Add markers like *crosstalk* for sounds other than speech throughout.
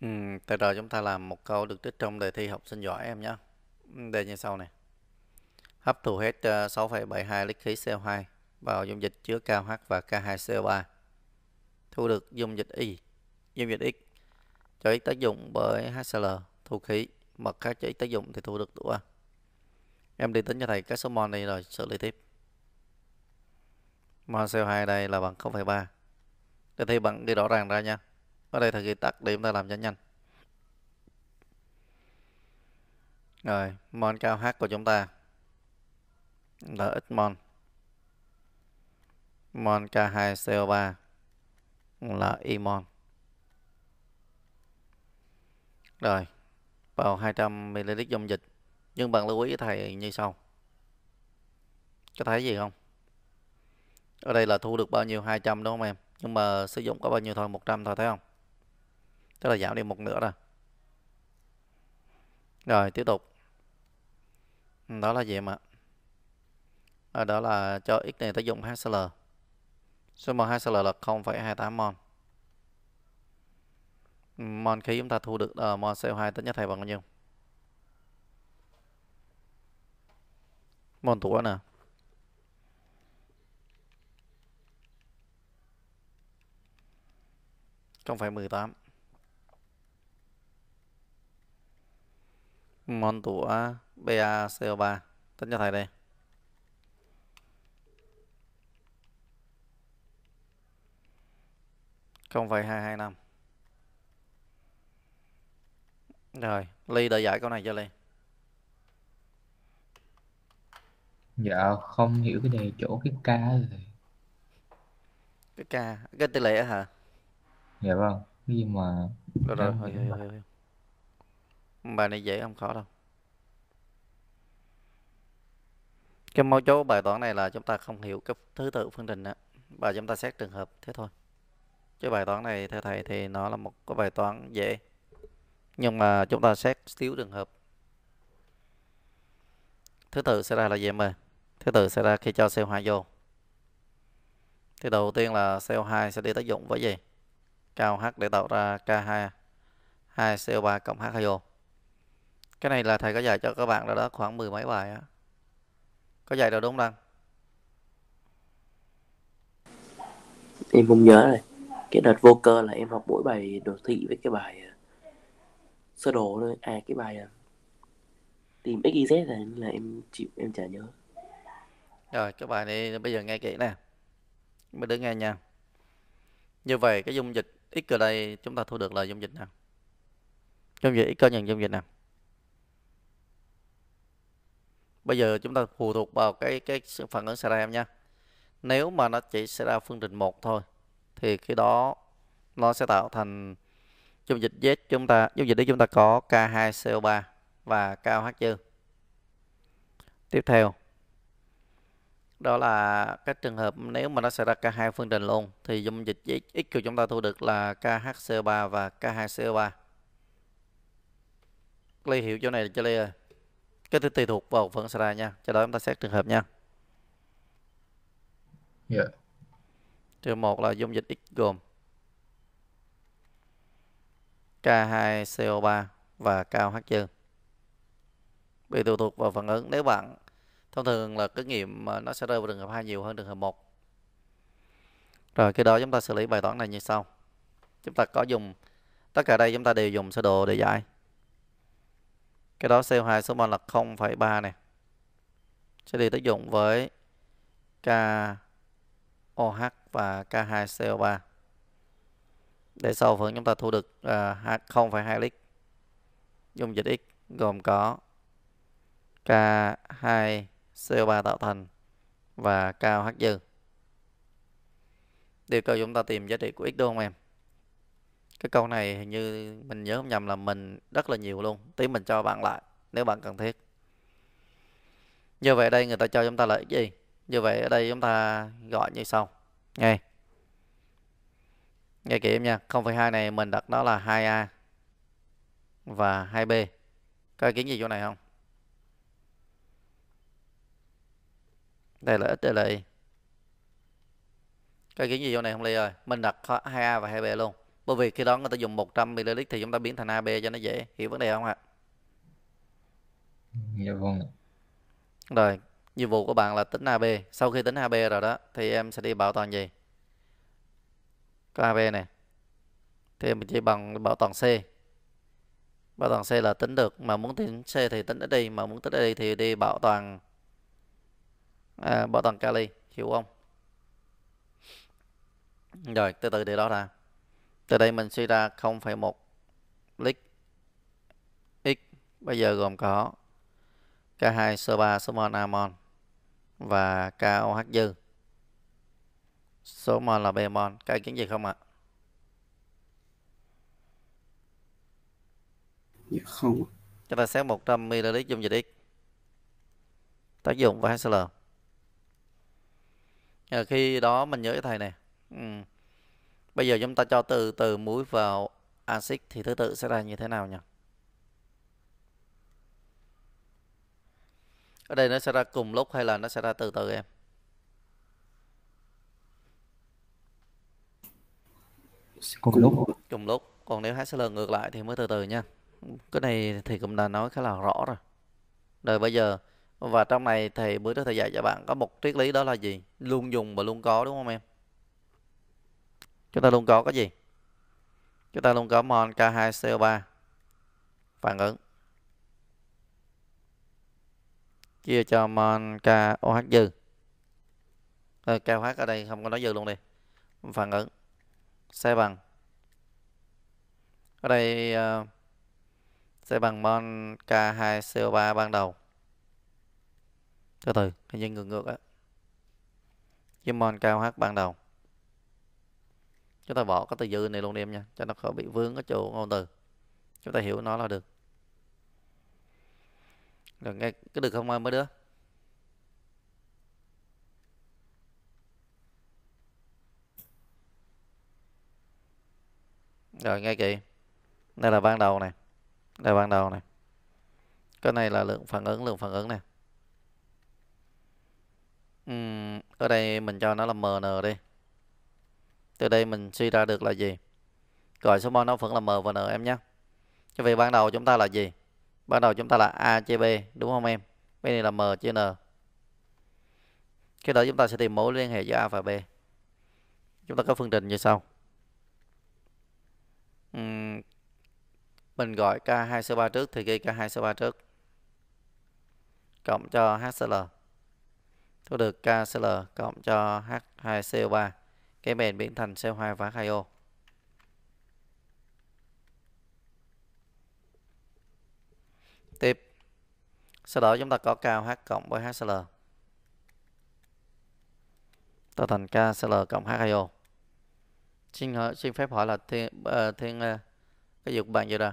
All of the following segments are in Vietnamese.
Ừ, từ giờ chúng ta làm một câu được trích trong đề thi học sinh giỏi em nhé. Ừ, đề như sau này. Hấp thụ hết 6,72 ờ, lít khí CO2 vào dung dịch chứa KH và K2CO3. Thu được dung dịch Y, dung dịch X cho X tác dụng bởi HCl thu khí, mật khác cho X tác dụng thì thu được tụ A. Em đi tính cho thầy các số mol này rồi xử lý tiếp. Mol CO2 đây là bằng 0,3. Đề thi bạn ghi rõ ràng ra nha ở đây là cái tắc để chúng ta làm cho nhanh rồi mon cao h của chúng ta là ít mon mon K2CO3 là y mon rồi vào 200ml dung dịch nhưng bạn lưu ý thầy như sau có thấy gì không ở đây là thu được bao nhiêu 200 đúng không em nhưng mà sử dụng có bao nhiêu thôi 100 thôi thấy không tức là giảm đi một nửa rồi rồi tiếp tục đó là gì mà à, ờ, đó là cho x này tác dụng HCL số mol HCL là 0,28 mol mol khí chúng ta thu được uh, mol CO2 tính nhất thầy bằng bao nhiêu mol tủa nè không phải 18 mol tủa BaCO 3 tất cho thầy đây không phẩy hai hai năm rồi ly đợi giải câu này cho ly dạ không hiểu cái đề chỗ cái ca rồi cái ca cái tỷ lệ hả dạ vâng cái gì mà rồi rồi, rồi, rồi, rồi, rồi bài này dễ không khó đâu cái mấu chốt bài toán này là chúng ta không hiểu cái thứ tự phương trình đó và chúng ta xét trường hợp thế thôi chứ bài toán này theo thầy thì nó là một cái bài toán dễ nhưng mà chúng ta xét thiếu trường hợp thứ tự sẽ ra là gì mà thứ tự sẽ ra khi cho CO2 vô thì đầu tiên là CO2 sẽ đi tác dụng với gì cao H để tạo ra K2 2CO3 cộng H2O cái này là thầy có dạy cho các bạn rồi đó khoảng mười mấy bài á có dạy rồi đúng không đăng em không nhớ rồi cái đợt vô cơ là em học mỗi bài đồ thị với cái bài à, sơ đồ thôi à cái bài à, tìm xyz là, là em chịu em chả nhớ rồi các bài này bây giờ nghe kỹ nè mới đứng nghe nha như vậy cái dung dịch x ở đây chúng ta thu được là dung dịch nào dung dịch x có nhận dung dịch nào bây giờ chúng ta phụ thuộc vào cái cái phản ứng xảy ra em nha nếu mà nó chỉ xảy ra phương trình một thôi thì khi đó nó sẽ tạo thành dung dịch Z chúng ta dung dịch đấy chúng ta có K2CO3 và KOH dư tiếp theo đó là các trường hợp nếu mà nó xảy ra cả hai phương trình luôn thì dung dịch X của chúng ta thu được là KHCO3 và K2CO3 Ly hiểu chỗ này cho Ly ơi cái tùy thuộc vào phần xảy ra nha cho đó chúng ta xét trường hợp nha yeah. Dạ. trường một là dung dịch x gồm K2CO3 và cao H bị tùy thuộc vào phản ứng nếu bạn thông thường là cái nghiệm nó sẽ rơi vào trường hợp hai nhiều hơn trường hợp một rồi cái đó chúng ta xử lý bài toán này như sau chúng ta có dùng tất cả đây chúng ta đều dùng sơ đồ để giải cái đó CO2 số mol là 0,3 này sẽ đi tác dụng với KOH và K2CO3 để sau phần chúng ta thu được 0,2 à, lít dung dịch X gồm có K2CO3 tạo thành và KOH dư. Điều cầu chúng ta tìm giá trị của X đúng không em? cái câu này hình như mình nhớ không nhầm là mình rất là nhiều luôn tí mình cho bạn lại nếu bạn cần thiết như vậy ở đây người ta cho chúng ta lợi gì như vậy ở đây chúng ta gọi như sau nghe nghe kỹ em nha 0,2 này mình đặt đó là 2A và 2B có ý kiến gì chỗ này không đây là ít đây là y có ý kiến gì chỗ này không Ly ơi mình đặt 2A và 2B luôn bởi vì khi đó người ta dùng 100 ml thì chúng ta biến thành AB cho nó dễ hiểu vấn đề không ạ dạ vâng rồi nhiệm vụ của bạn là tính AB sau khi tính AB rồi đó thì em sẽ đi bảo toàn gì có AB này thì mình chỉ bằng bảo toàn C bảo toàn C là tính được mà muốn tính C thì tính đi mà muốn tính đi thì đi bảo toàn à, bảo toàn kali hiểu không rồi từ từ để đó ra từ đây mình suy ra 0,1 lít x bây giờ gồm có K2 CO3 số mol amon và KOH dư số mol là bemol các ý kiến gì không ạ à? Dạ không. Chúng ta xét 100 ml dung dịch X. Tác dụng với HCl. À, khi đó mình nhớ cái thầy này. Ừ. Bây giờ chúng ta cho từ từ muối vào axit thì thứ tự sẽ ra như thế nào nhỉ? Ở đây nó sẽ ra cùng lúc hay là nó sẽ ra từ từ em? Cùng lúc. Cùng lúc. Còn nếu HCl ngược lại thì mới từ từ nha. Cái này thì cũng đã nói khá là rõ rồi. Rồi bây giờ và trong này thầy bữa trước thầy dạy cho bạn có một triết lý đó là gì? Luôn dùng và luôn có đúng không em? chúng ta luôn có cái gì chúng ta luôn có mon K2CO3 phản ứng chia cho mon KOH dư ờ, KOH ở đây không có nói dư luôn đi phản ứng sẽ bằng ở đây sẽ ờ, bằng mon K2CO3 ban đầu từ từ hình như ngược ngược á với mon KOH ban đầu chúng ta bỏ cái từ dư này luôn đi em nha cho nó khỏi bị vướng cái chỗ ngôn từ chúng ta hiểu nó là được rồi nghe cái được không em mới đứa rồi nghe kỹ đây là ban đầu này đây ban đầu này cái này là lượng phản ứng lượng phản ứng này uhm, ở đây mình cho nó là mn đi từ đây mình suy ra được là gì gọi số mol nó vẫn là m và n em nhé cái về ban đầu chúng ta là gì ban đầu chúng ta là a chia b đúng không em bên này là m chia n cái đó chúng ta sẽ tìm mối liên hệ giữa a và b chúng ta có phương trình như sau uhm, mình gọi K2C3 trước thì ghi K2C3 trước cộng cho HCl thu được KCl cộng cho H2CO3 cái bền biến thành CO2 và H2O. Tiếp. Sau đó chúng ta có cao H cộng với HCl. Tạo thành KCl cộng H2O. Xin, hỏi, xin phép hỏi là Thiên, uh, thiên uh, cái dục bạn vậy đó.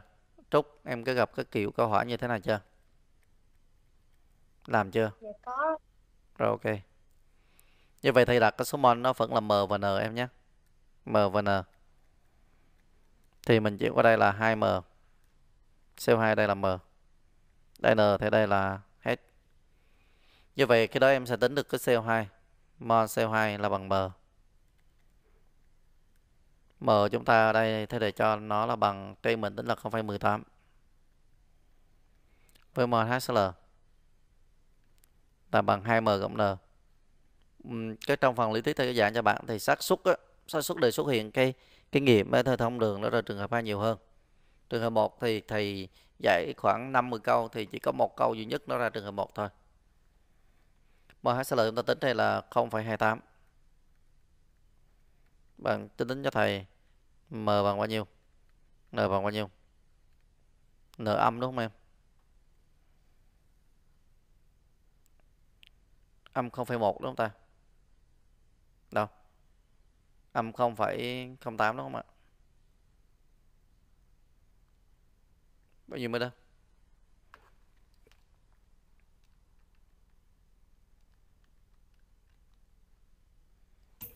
Trúc, em có gặp cái kiểu câu hỏi như thế này chưa? Làm chưa? Dạ có. Rồi ok. Như vậy thầy đặt cái số mol nó vẫn là M và N em nhé. M và N. Thì mình chuyển qua đây là 2M. CO2 đây là M. Đây N thì đây là H. Như vậy cái đó em sẽ tính được cái CO2. Mol CO2 là bằng M. M chúng ta ở đây thế để cho nó là bằng cây mình tính là 0,18 với MHL là bằng 2M cộng N cái trong phần lý thuyết thầy giảng cho bạn thì xác suất á, xác suất để xuất hiện cái cái nghiệm thơ thông đường đó là trường hợp hai nhiều hơn trường hợp một thì thầy dạy khoảng 50 câu thì chỉ có một câu duy nhất nó ra trường hợp một thôi MH sai lợi chúng ta tính đây là 0,28 bạn tính tính cho thầy M bằng bao nhiêu N bằng bao nhiêu N âm đúng không em âm 0,1 đúng không ta đâu âm 0,08 đúng không ạ bao nhiêu mới đâu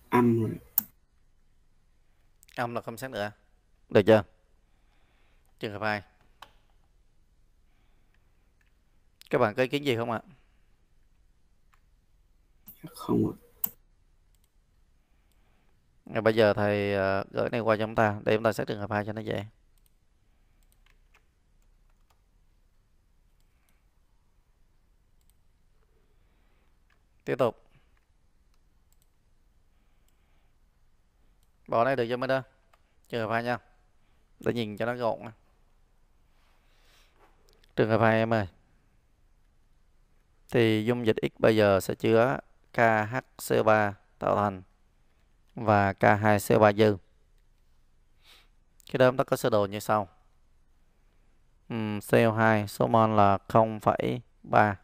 âm âm là không xác nữa được chưa trường hợp hai các bạn có ý kiến gì không ạ không ạ rồi bây giờ thầy ờ, gửi này qua cho chúng ta để chúng ta xét trường hợp hai cho nó dễ. Tiếp tục. Bỏ này được cho mới đó. Trường hợp hai nha. Để nhìn cho nó gọn. Trường hợp hai em ơi. Thì dung dịch x bây giờ sẽ chứa KHC3 tạo thành và K2CO3 dư. Khi đó chúng ta có sơ đồ như sau. Uhm, CO2 số mol là 0,3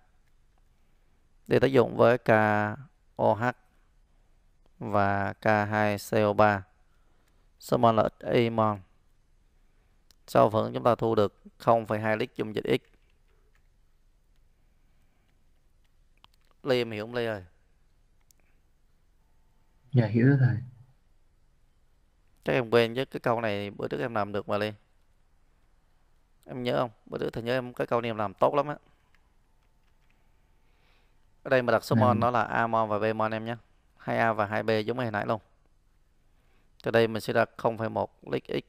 để tác dụng với KOH và K2CO3 số mol là y mol. Sau phần chúng ta thu được 0,2 lít dung dịch X. Ly hiểu không Ly ơi? Dạ hiểu đó thầy. Chắc em quên với cái câu này bữa trước em làm được mà Liên. Em nhớ không? Bữa trước thầy nhớ em cái câu này em làm tốt lắm á. Ở đây mà đặt số dạ. mol nó là A mol và B mol em nhé. 2A và 2B giống như hồi nãy luôn. Từ đây mình sẽ đặt 0,1 lít x.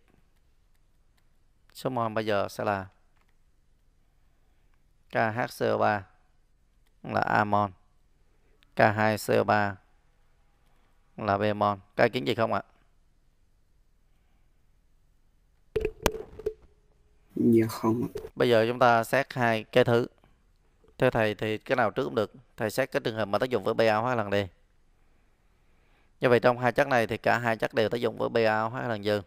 Số mol bây giờ sẽ là KHCO3 là a amon K2CO3 là Bemon. Các anh kiến gì không ạ? Dạ không Bây giờ chúng ta xét hai cái thứ. Theo thầy thì cái nào trước cũng được. Thầy xét cái trường hợp mà tác dụng với BA hóa lần D. Như vậy trong hai chất này thì cả hai chất đều tác dụng với BA hóa lần dương.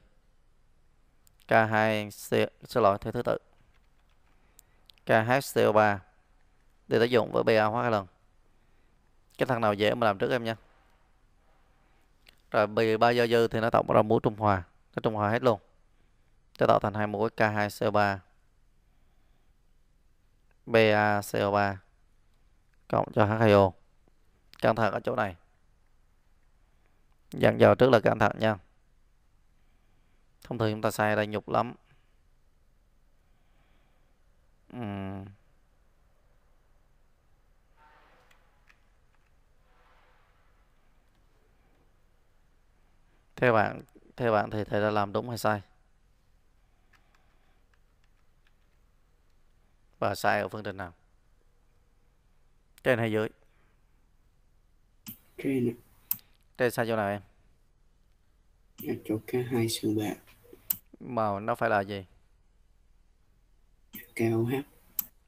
K2 xin lỗi theo thứ tự. KHCO3 đều tác dụng với BA hóa lần. Cái thằng nào dễ mà làm trước em nha rồi bây ba giao dư thì nó tạo ra mũi trung hòa nó trung hòa hết luôn sẽ tạo thành hai mũi K2CO3 BaCO3 cộng cho H2O căng thẳng ở chỗ này dặn dò trước là căng thẳng nha thông thường chúng ta sai đây nhục lắm uhm. Theo bạn, theo bạn thì thầy đã làm đúng hay sai? Và sai ở phương trình nào? Trên hay dưới? Trên. Trên sai chỗ nào em? Ở chỗ cái hai xương bạc. Mà nó phải là gì? KOH.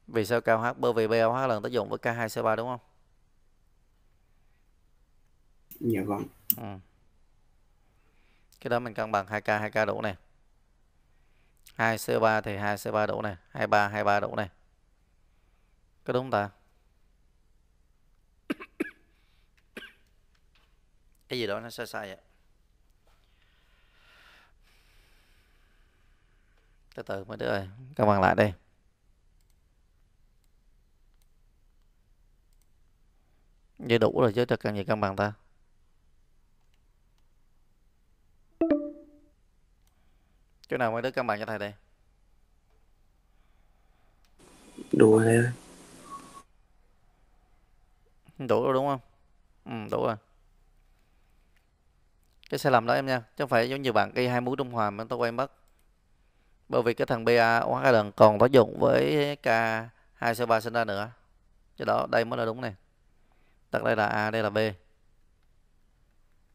Vì sao KOH? Bởi vì BOH lần tác dụng với K2C3 đúng không? Dạ vâng. Ừ cái đó mình cân bằng 2k 2k đủ này 2C3 thì 2C3 đủ này 23 23 đủ này có đúng không ta *coughs* cái gì đó nó sai sai vậy từ từ mới được rồi cân bằng lại đây vậy đủ rồi chứ cần gì cân bằng ta chỗ nào mới tới cân bằng cho thầy đây đủ rồi thầy đủ rồi đúng không ừ đủ rồi cái sai lầm đó em nha chứ không phải giống như bạn cây hai mũi trung hòa mà tôi quay mất bởi vì cái thằng ba quá hai lần còn tác dụng với k hai c ba sinh ra nữa cho đó đây mới là đúng này đặt đây là a đây là b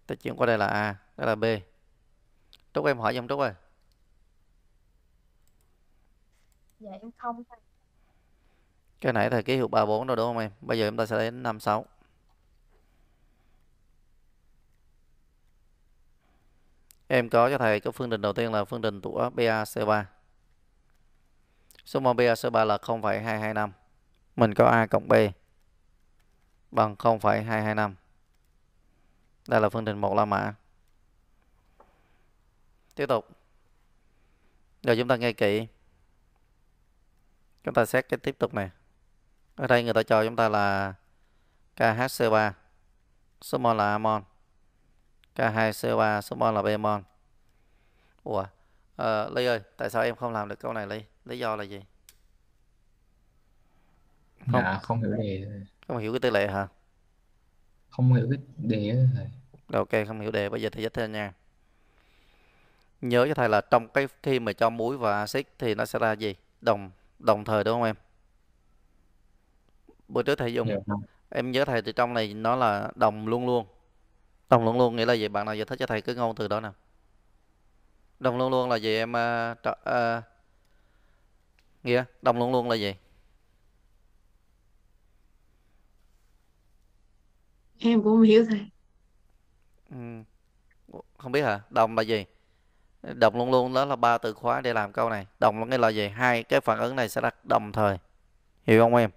ta chuyển qua đây là a đây là b trúc em hỏi giùm trúc ơi Dạ em không thầy. Cái nãy thầy ký hiệu 34 rồi đúng không em? Bây giờ chúng ta sẽ đến 56. Em có cho thầy cái phương trình đầu tiên là phương trình của BAC3. Số mol BAC3 là 0,225. Mình có A cộng B bằng 0,225. Đây là phương trình 1 La Mã. Tiếp tục. Rồi chúng ta nghe kỹ chúng ta xét cái tiếp tục này ở đây người ta cho chúng ta là KHC3 số mol là amon K2CO3 số mol là bemol Ủa à, Ly ơi tại sao em không làm được câu này Ly lý do là gì không dạ, không hiểu đề không hiểu cái tỷ lệ hả không hiểu cái đề đó ok không hiểu đề bây giờ thì giải thêm nha nhớ cho thầy là trong cái khi mà cho muối và axit thì nó sẽ ra gì đồng đồng thời đúng không em? Bữa trước thầy dùng Dạ, dạ. em nhớ thầy thì trong này nó là đồng luôn luôn. Đồng luôn luôn nghĩa là gì? Bạn nào giải thích cho thầy cứ ngôn từ đó nào? Đồng luôn luôn là gì em à, tr à, Nghĩa đồng luôn luôn là gì? Em cũng không hiểu thầy. Ừ. Không biết hả? Đồng là gì? đồng luôn luôn đó là ba từ khóa để làm câu này đồng là cái là gì hai cái phản ứng này sẽ đặt đồng thời hiểu không em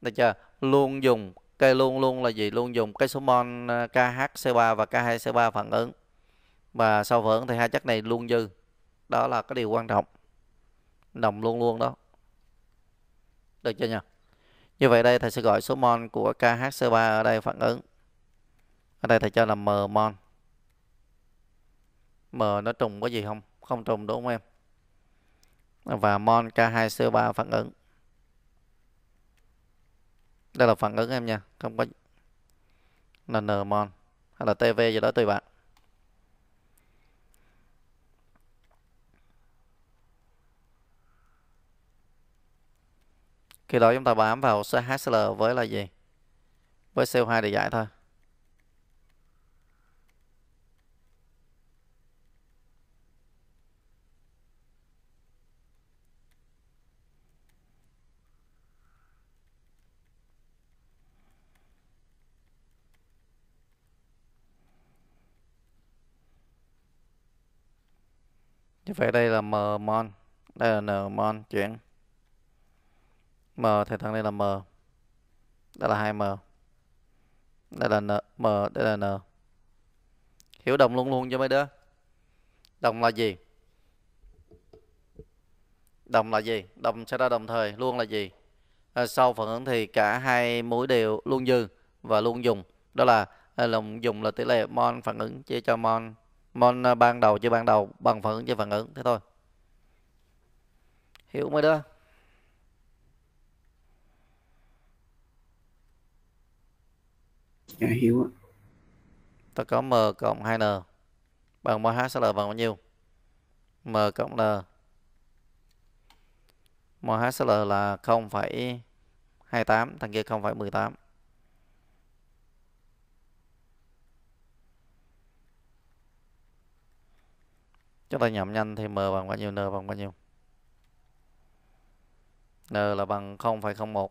được chưa luôn dùng cây luôn luôn là gì luôn dùng cái số mol ờ, KHC3 và K2C3 phản ứng và sau phản ứng thì hai chất này luôn dư đó là cái điều quan trọng đồng luôn luôn đó được chưa nhỉ như vậy đây thầy sẽ gọi số mol của KHC3 ở đây phản ứng ở đây thầy cho là M mol M nó trùng có gì không? Không trùng đúng không em? Và mon K2CO3 phản ứng. Đây là phản ứng em nha, không có là N mon hay là TV gì đó tùy bạn. Khi đó chúng ta bám vào CHL với là gì? Với CO2 để giải thôi. như vậy đây là m mon đây là n mon chuyển m thầy thân đây là m đây là hai m đây là n m đây là n hiểu đồng luôn luôn cho mấy đứa đồng là gì đồng là gì đồng sẽ ra đồng thời luôn là gì à, sau phản ứng thì cả hai mũi đều luôn dư và luôn dùng đó là à, lòng dùng là tỷ lệ mon phản ứng chia cho mon mon ờ, ban đầu chưa ban đầu bằng phản ứng chưa phản ứng thế thôi hiểu mới đứa dạ hiểu ta có m cộng 2n bằng mh sẽ bằng bao nhiêu m cộng n mh sẽ là 0,28 thằng kia 0,18 Chúng ta nhẩm nhanh thì m bằng bao nhiêu, n bằng bao nhiêu? N là bằng 0,01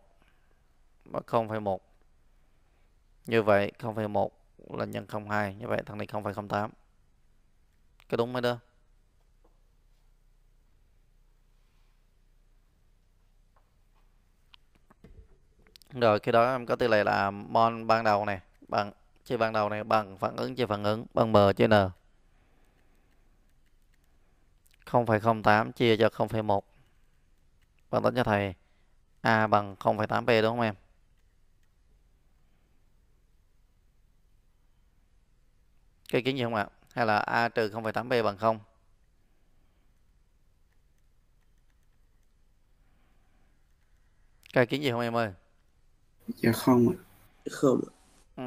và 0,1. Như vậy 0,1 là nhân 0,2, như vậy thằng này 0,08. Cái đúng mấy đứa? Rồi khi đó em có tỷ lệ là mol ban đầu này bằng chia ban đầu này bằng phản ứng chia phản ứng bằng m chia n. 0,08 chia cho 0,1 bằng tính cho thầy A bằng 0,8p đúng không em? Cái kiến gì không ạ? Hay là A trừ 0,8p bằng 0? Cái kiến gì không em ơi? Dạ không ạ. Không ạ. Ừ.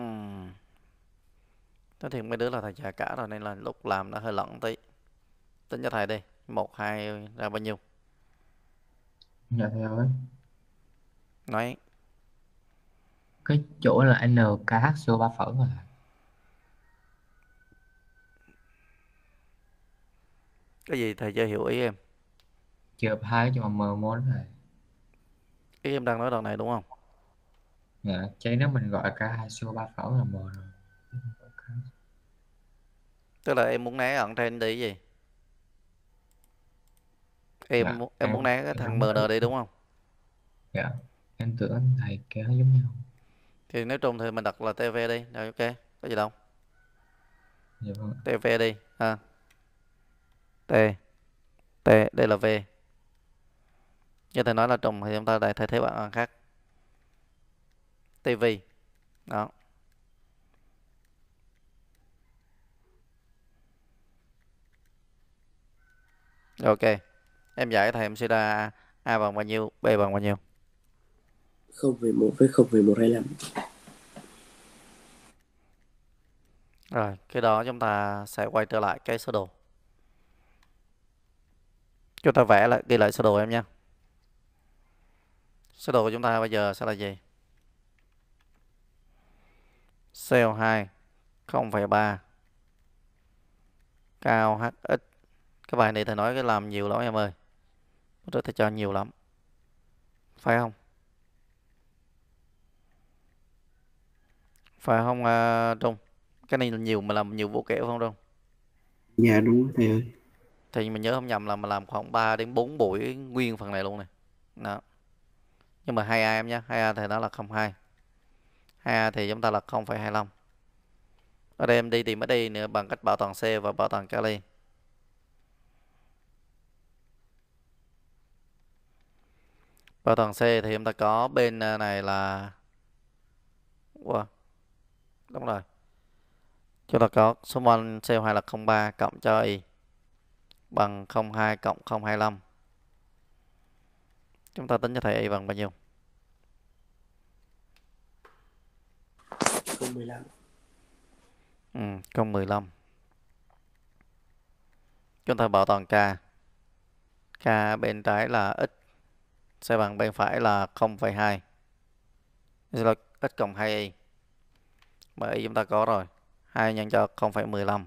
Nói thiệt mấy đứa là thầy già cả rồi nên là lúc làm nó hơi lẫn tí tính cho thầy đi một hai ra bao nhiêu dạ thầy ơi nói cái chỗ là nkh số ba phẩu rồi à? cái gì thầy chưa hiểu ý em chưa hai cho mà mờ môn thầy ý em đang nói đoạn này đúng không dạ chứ nếu mình gọi cả hai số ba phẩu là mờ rồi tức là em muốn né ẩn trên để gì Dạ, em muốn em muốn em đá cái thằng không MN đi, đúng không? dạ em tưởng anh thầy cả giống nhau Thì nếu trùng thì mình đặt là TV đi, rồi OK, có gì đâu. dạ vâng ạ. TV đi ha. T T đây là V. Như thầy nói là trùng thì chúng ta lại thay thế bằng khác. TV. Đó. Rồi, OK em giải thầy em sẽ ra a bằng bao nhiêu b bằng bao nhiêu không một với không một 0,125 rồi cái đó chúng ta sẽ quay trở lại cái sơ đồ chúng ta vẽ lại ghi lại sơ đồ em nha sơ đồ của chúng ta bây giờ sẽ là gì CO2 ba cao HX cái bài này thầy nói cái làm nhiều lắm em ơi rất thầy cho nhiều lắm phải không phải không à, Trung cái này là nhiều mà làm nhiều vô kể không Trung dạ đúng thầy ơi thì mình nhớ không nhầm là mình làm khoảng 3 đến 4 buổi nguyên phần này luôn này đó nhưng mà 2A em nhé 2A thì nó là 02 2A thì chúng ta là 0,25 ở đây em đi tìm ở đây nữa bằng cách bảo toàn C và bảo toàn kali vào thằng C thì chúng ta có bên ờ, này là wow. đúng rồi chúng ta có số mol CO2 là 03 cộng cho Y bằng 02 cộng 025 chúng ta tính cho thầy Y bằng bao nhiêu 015 ừ, 015 chúng ta bảo toàn K K bên trái là x Xoay bằng bên phải là 0,2 là x cộng 2y bởi y chúng ta có rồi 2 nhân cho 0,15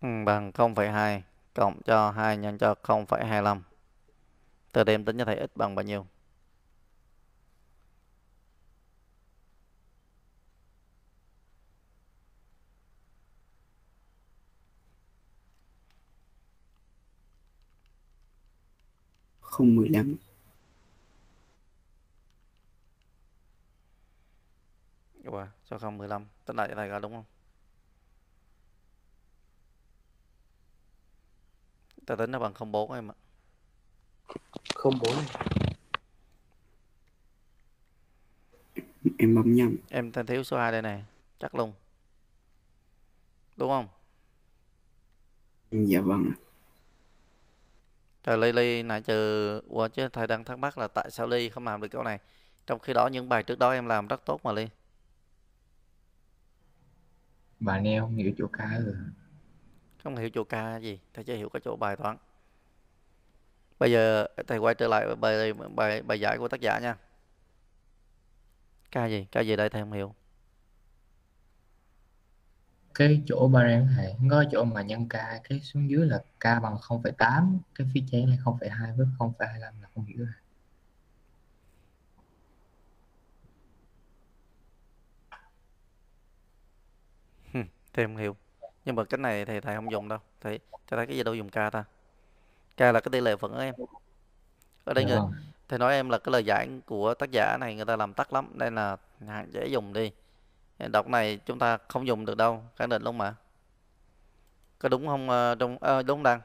ừ, bằng 0,2 cộng cho 2 nhân cho 0,25 từ đêm tính cho thầy x bằng bao nhiêu 2015. Wow, 2015, tức là này là đúng không? Ta tính nó bằng 04 em ạ. 04 Em bấm nhầm. Em ta thiếu số 2 đây này, chắc luôn. Đúng không? Dạ vâng ạ. Rồi Lily nãy giờ qua chứ thầy đang thắc mắc là tại sao Ly không làm được câu này Trong khi đó những bài trước đó em làm rất tốt mà Ly Bà neo không hiểu chỗ cá rồi Không hiểu chỗ cá gì Thầy chỉ hiểu cái chỗ bài toán Bây giờ thầy quay trở lại bài bài bài, bài giải của tác giả nha Ca gì? Ca gì đây thầy không hiểu cái chỗ ba rang này có chỗ mà nhân k cái xuống dưới là k bằng 0,8 cái phía trên là 0,2 với 0,25 là không hiểu rồi hmm, thì không hiểu nhưng mà cái này thì thầy không dùng đâu thầy cho thấy cái gì đâu dùng k ta k là cái tỷ lệ phần em ở đây dạ người vâng. thầy nói em là cái lời giải của tác giả này người ta làm tắt lắm nên là dễ dùng đi đọc này chúng ta không dùng được đâu khẳng định luôn mà có đúng không ờ, ờ, đúng à, đúng đang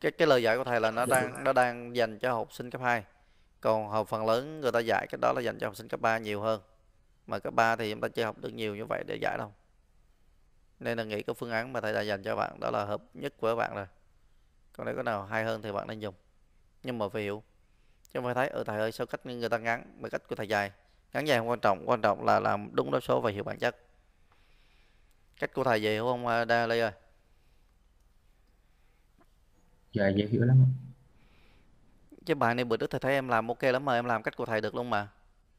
cái cái lời giải của thầy là nó dạ, đang nó đang dành cho học sinh cấp 2 còn học phần lớn người ta dạy cái đó là dành cho học sinh cấp 3 nhiều hơn mà cấp 3 thì chúng ta chưa học được nhiều như vậy để giải đâu nên là nghĩ cái phương án mà thầy đã dành cho bạn đó là hợp nhất với bạn rồi còn nếu có nào hay hơn thì bạn nên dùng nhưng mà phải hiểu chứ không phải thấy ừ thầy ơi sao cách người ta ngắn mà cách của thầy dài ngắn dài không quan trọng quan trọng là làm đúng đáp số và hiểu bản chất cách của thầy về hiểu không à, đa lê ơi dạ dễ hiểu lắm chứ bài này bữa trước thầy thấy em làm ok lắm mà em làm cách của thầy được luôn mà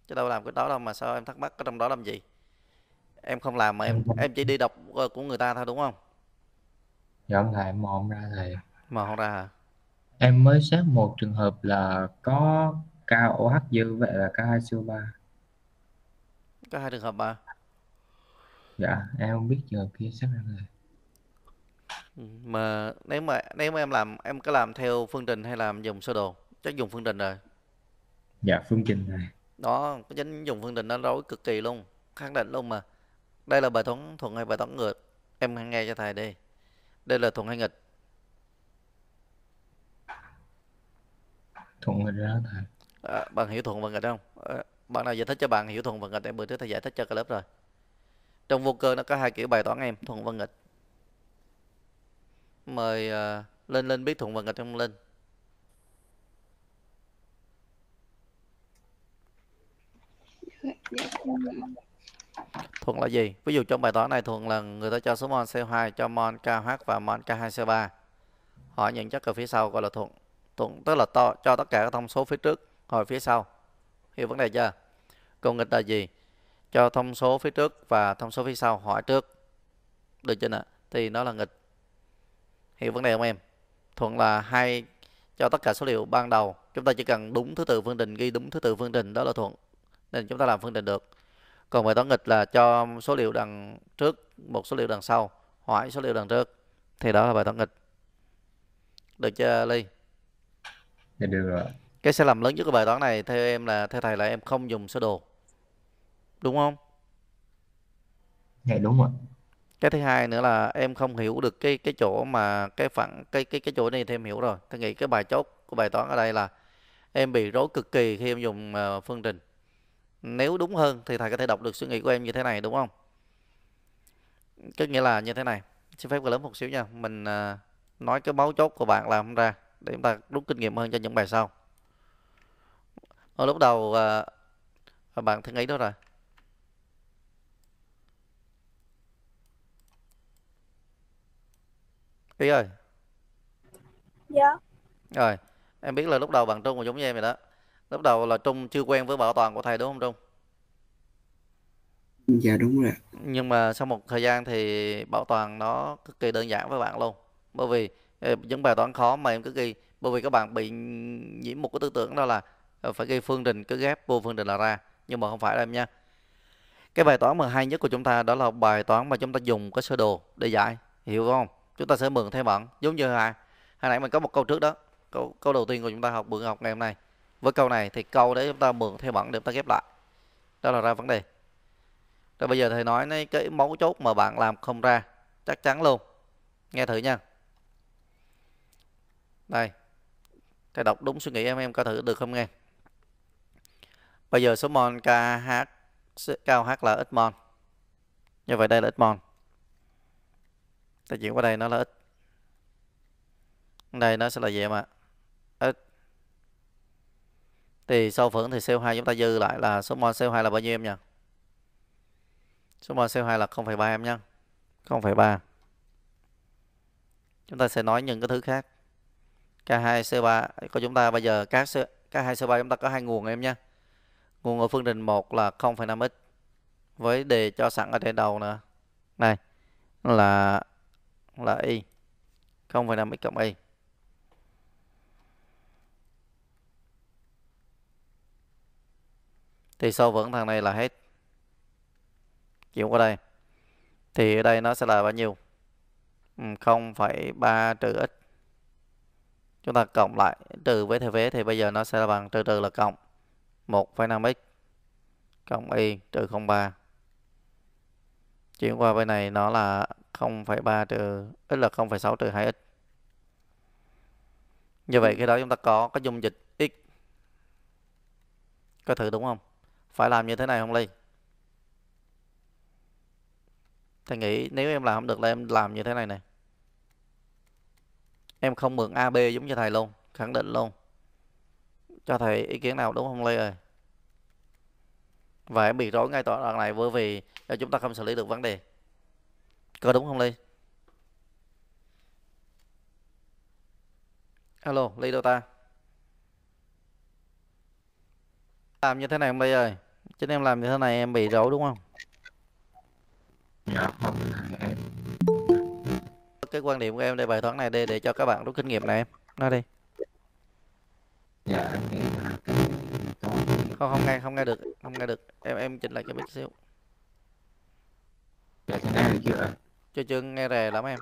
chứ đâu làm cái đó đâu mà sao em thắc mắc ở trong đó làm gì em không làm mà em em chỉ đi đọc của người ta thôi đúng không dạ ông thầy em mò không ra thầy mò không ra hả em mới xét một trường hợp là có cao OH dư vậy là K2 CO3 Có hai trường hợp à? dạ em không biết trường hợp kia xét em là ừ, Mà nếu mà nếu mà em làm em có làm theo phương trình hay làm dùng sơ đồ? Chắc dùng phương trình rồi. dạ phương trình này Đó, cái chính dùng phương trình nó rối cực kỳ luôn, khẳng định luôn mà. Đây là bài toán thuận hay bài toán ngược? Em hãy nghe cho thầy đi. Đây là thuận hay nghịch? thuận nghịch ra thầy à, bạn hiểu thuận và nghịch không à, bạn nào giải thích cho bạn hiểu thuận và nghịch em bữa trước thầy giải thích cho cả lớp rồi trong vô cơ nó có hai kiểu bài toán em thuận và nghịch mời uh, linh linh biết thuận và nghịch không linh thuận là gì ví dụ trong bài toán này thuận là người ta cho số mol CO2 cho mol KH và mol KH CO3 hỏi những chất ở phía sau gọi là thuận thuận tức là to cho tất cả các thông số phía trước hồi phía sau hiểu vấn đề chưa còn nghịch là gì cho thông số phía trước và thông số phía sau hỏi trước được chưa nè thì nó là nghịch hiểu vấn đề không em thuận là hai cho tất cả số liệu ban đầu chúng ta chỉ cần đúng thứ tự phương trình ghi đúng thứ tự phương trình đó là thuận nên chúng ta làm phương trình được còn bài toán nghịch là cho số liệu đằng trước một số liệu đằng sau hỏi số liệu đằng trước thì đó là bài toán nghịch được chưa ly thì được rồi. Cái sai lầm lớn nhất của bài toán này theo em là theo thầy là em không dùng sơ đồ. Đúng không? Dạ đúng rồi. Cái thứ hai nữa là em không hiểu được cái cái chỗ mà cái phản cái cái cái chỗ này thì em hiểu rồi. Tôi nghĩ cái bài chốt của bài toán ở đây là em bị rối cực kỳ khi em dùng uh, phương trình. Nếu đúng hơn thì thầy có thể đọc được suy nghĩ của em như thế này đúng không? Có nghĩa là như thế này. Xin phép lớn một xíu nha. Mình uh, nói cái mấu chốt của bạn làm ra để chúng ta rút kinh nghiệm hơn cho những bài sau ở lúc đầu à, à bạn thân ấy đó rồi ý ơi dạ rồi em biết là lúc đầu bạn trung cũng giống như em vậy đó lúc đầu là trung chưa quen với bảo toàn của thầy đúng không trung dạ đúng rồi nhưng mà sau một thời gian thì bảo toàn nó cực kỳ đơn giản với bạn luôn bởi vì Ờ, những bài toán khó mà em cứ ghi bởi vì các bạn bị nhiễm một cái tư tưởng đó là ờ, phải ghi phương trình cứ ghép vô phương trình là ra nhưng mà không phải đâu em nha cái bài toán mà hay nhất của chúng ta đó là bài toán mà chúng ta dùng cái sơ đồ để giải hiểu không chúng ta sẽ mượn theo bạn giống như là hồi nãy mình có một câu trước đó câu câu đầu tiên của chúng ta học bữa học ngày hôm nay với câu này thì câu để chúng ta mượn theo bạn để chúng ta ghép lại đó là ra vấn đề rồi bây giờ thầy nói cái mấu chốt mà bạn làm không ra chắc chắn luôn nghe thử nha đây thầy đọc đúng suy nghĩ em em có thử được không nghe bây giờ số mol KH cao H là ít mol như vậy đây là ít mol ta chuyển qua đây nó là ít đây nó sẽ là gì em ạ ít thì sau phẫn thì CO2 chúng ta dư lại là số mol CO2 là bao nhiêu em nhỉ số mol CO2 là 0,3 em nhé 0,3 chúng ta sẽ nói những cái thứ khác k 2 c 3 của chúng ta bây giờ các k 2 c 3 chúng ta có hai nguồn em nha. Nguồn ở phương trình 1 là 0,5x với đề cho sẵn ở trên đầu nữa. Này là là y 0,5x cộng y. Thì sau vẫn thằng này là hết. Chuyển qua đây. Thì ở đây nó sẽ là bao nhiêu? 0,3 ừ, trừ x chúng ta cộng lại trừ với theo vế thì bây giờ nó sẽ là bằng trừ trừ là cộng 1,5x cộng y trừ 0,3 chuyển qua bên này nó là 0,3 trừ ít là 0,6 trừ 2x như vậy khi đó chúng ta có cái dung dịch x có thử đúng không phải làm như thế này không Ly thầy nghĩ nếu em làm không được là em làm như thế này này em không mượn AB giống như thầy luôn khẳng định luôn cho thầy ý kiến nào đúng không Lê ơi và em bị rối ngay tòa đoạn này bởi vì chúng ta không xử lý được vấn đề có đúng không Lê alo Lê đâu ta làm như thế này không Lê ơi chứ em làm như thế này em bị rối đúng không dạ không em cái quan điểm của em để bài toán này để để cho các bạn rút kinh nghiệm này em nói đi dạ không không nghe không nghe được không nghe được em em chỉnh lại cho biết xíu dạ nghe được chưa chưa chưa nghe rè lắm em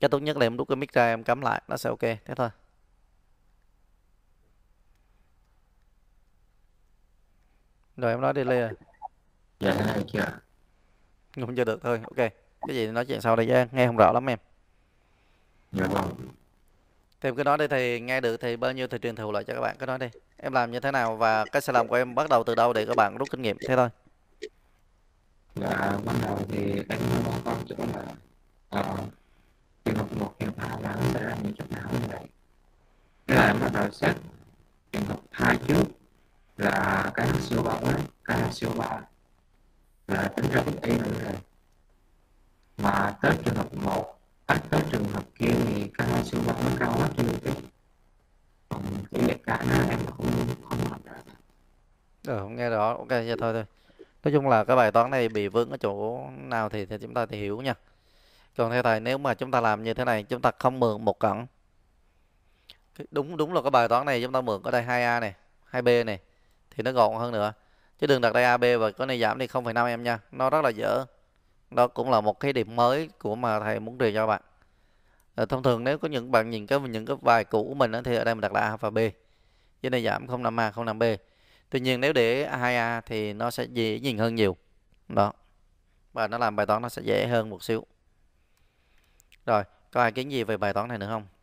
cái tốt nhất là em đút cái mic ra em cắm lại nó sẽ ok thế thôi rồi em nói đi Lê rồi à. Dạ thế này chưa Không chưa được thôi, ok Cái gì nói chuyện sau đây nghe không rõ lắm em Dạ vâng thêm em cứ nói đi thì nghe được thì bao nhiêu thì truyền thụ lại cho các bạn cứ nói đi Em làm như thế nào và cái sai lầm của em bắt đầu từ đâu để các bạn rút kinh nghiệm thế thôi Dạ ban đầu thì em muốn con chỗ là Ờ Khi học một em ba là nó sẽ ra những chỗ nào như vậy Thế là em bắt đầu xét Em học hai trước là cái siêu bóng ấy, cái siêu bóng là tính ra bất y nữa rồi mà tới trường hợp một, cách tới trường hợp kia thì cái hai siêu bóng nó cao quá trên đường còn cái mẹ cả nó em không không học được ừ, không nghe rõ ok vậy thôi thôi nói chung là cái bài toán này bị vướng ở chỗ nào thì, thì chúng ta thì hiểu nha còn theo thầy nếu mà chúng ta làm như thế này chúng ta không mượn một cận đúng đúng là cái bài toán này chúng ta mượn ở đây 2a này 2b này thì nó gọn hơn nữa chứ đừng đặt đây AB và có này giảm đi 0,5 em nha nó rất là dở đó cũng là một cái điểm mới của mà thầy muốn truyền cho bạn à, thông thường nếu có những bạn nhìn cái những cái bài cũ của mình đó, thì ở đây mình đặt là A và B chứ này giảm 0,5A 0,5B tuy nhiên nếu để 2A thì nó sẽ dễ nhìn hơn nhiều đó và nó làm bài toán nó sẽ dễ hơn một xíu rồi có ai kiến gì về bài toán này nữa không